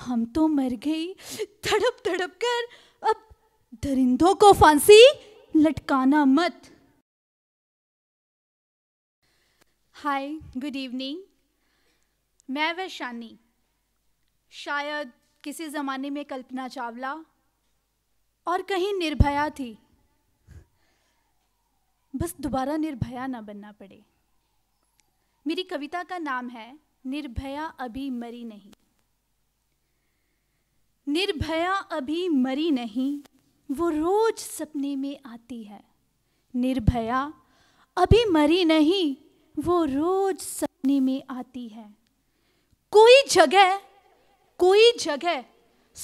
हम तो मर गई तड़प तड़प कर अब दरिंदों को फांसी लटकाना मत हाय गुड इवनिंग मैं वैशानी शायद किसी ज़माने में कल्पना चावला और कहीं निर्भया थी बस दोबारा निर्भया ना बनना पड़े मेरी कविता का नाम है निर्भया अभी मरी नहीं निर्भया अभी मरी नहीं वो रोज सपने में आती है निर्भया अभी मरी नहीं वो रोज सपने में आती है कोई जगह कोई जगह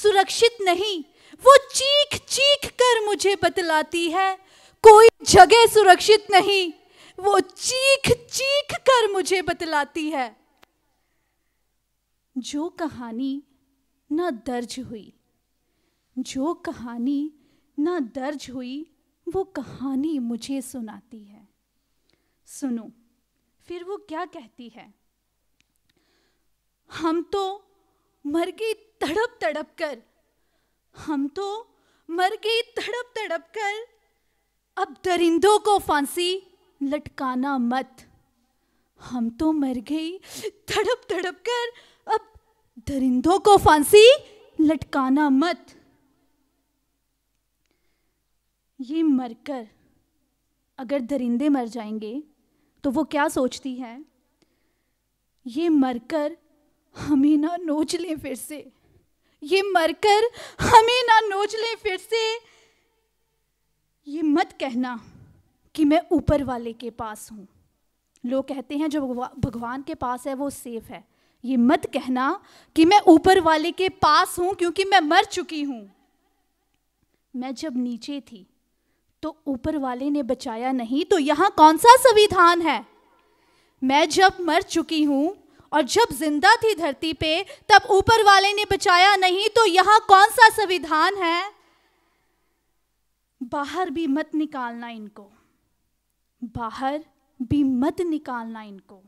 सुरक्षित नहीं वो चीख चीख कर मुझे बतलाती है कोई जगह सुरक्षित नहीं वो चीख चीख कर मुझे बतलाती है जो कहानी न दर्ज हुई जो कहानी न दर्ज हुई वो कहानी मुझे सुनाती है सुनो फिर वो क्या कहती है हम तो मर गई तड़प तड़प कर हम तो मर गई तड़प तड़प कर अब दरिंदों को फांसी लटकाना मत हम तो मर गई तड़प तड़प कर अब दरिंदों को फांसी लटकाना मत ये मरकर अगर दरिंदे मर जाएंगे तो वो क्या सोचती है ये मरकर हमें ना नोच लें फिर से ये मरकर हमें ना नोच लें फिर से ये मत कहना कि मैं ऊपर वाले के पास हूँ लोग कहते हैं जो भगवान के पास है वो सेफ है ये मत कहना कि मैं ऊपर वाले के पास हूं क्योंकि मैं मर चुकी हूं मैं जब नीचे थी तो ऊपर वाले ने बचाया नहीं तो यहां कौन सा संविधान है मैं जब मर चुकी हूं और जब जिंदा थी धरती पे तब ऊपर वाले ने बचाया नहीं तो यहां कौन सा संविधान है बाहर भी मत निकालना इनको बाहर भी मत निकालना इनको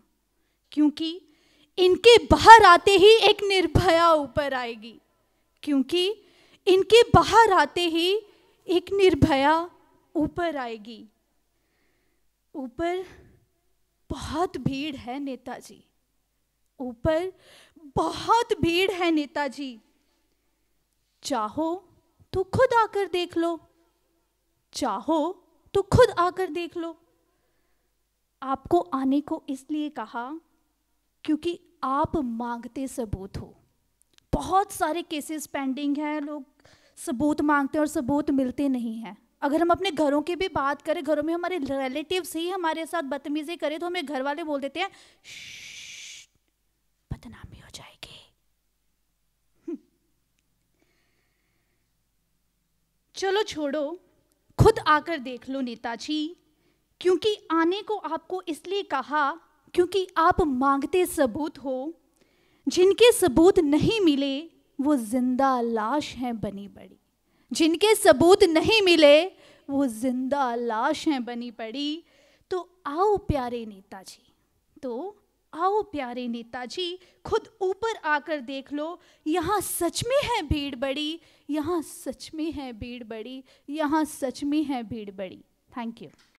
क्योंकि इनके बाहर आते ही एक निर्भया ऊपर आएगी क्योंकि इनके बाहर आते ही एक निर्भया ऊपर आएगी ऊपर बहुत भीड़ है नेताजी ऊपर बहुत भीड़ है नेताजी चाहो तो खुद आकर देख लो चाहो तो खुद आकर देख लो आपको आने को इसलिए कहा क्योंकि आप मांगते सबूत हो बहुत सारे केसेस पेंडिंग हैं लोग सबूत मांगते हैं और सबूत मिलते नहीं हैं अगर हम अपने घरों की भी बात करें घरों में हमारे रिलेटिव्स ही हमारे साथ बदतमीजी करें तो हमें घर वाले बोल देते हैं बदनामी हो जाएगी हम्म। चलो छोड़ो खुद आकर देख लो नेताजी क्योंकि आने को आपको इसलिए कहा क्योंकि आप मांगते सबूत हो जिनके सबूत नहीं मिले वो जिंदा लाश हैं बनी पड़ी जिनके सबूत नहीं मिले वो जिंदा लाश हैं बनी पड़ी तो आओ प्यारे नेताजी तो आओ प्यारे नेताजी खुद ऊपर आकर देख लो यहाँ सच में है भीड़ बड़ी यहाँ सच में है भीड़ बड़ी यहाँ सच में है भीड़ बड़ी थैंक यू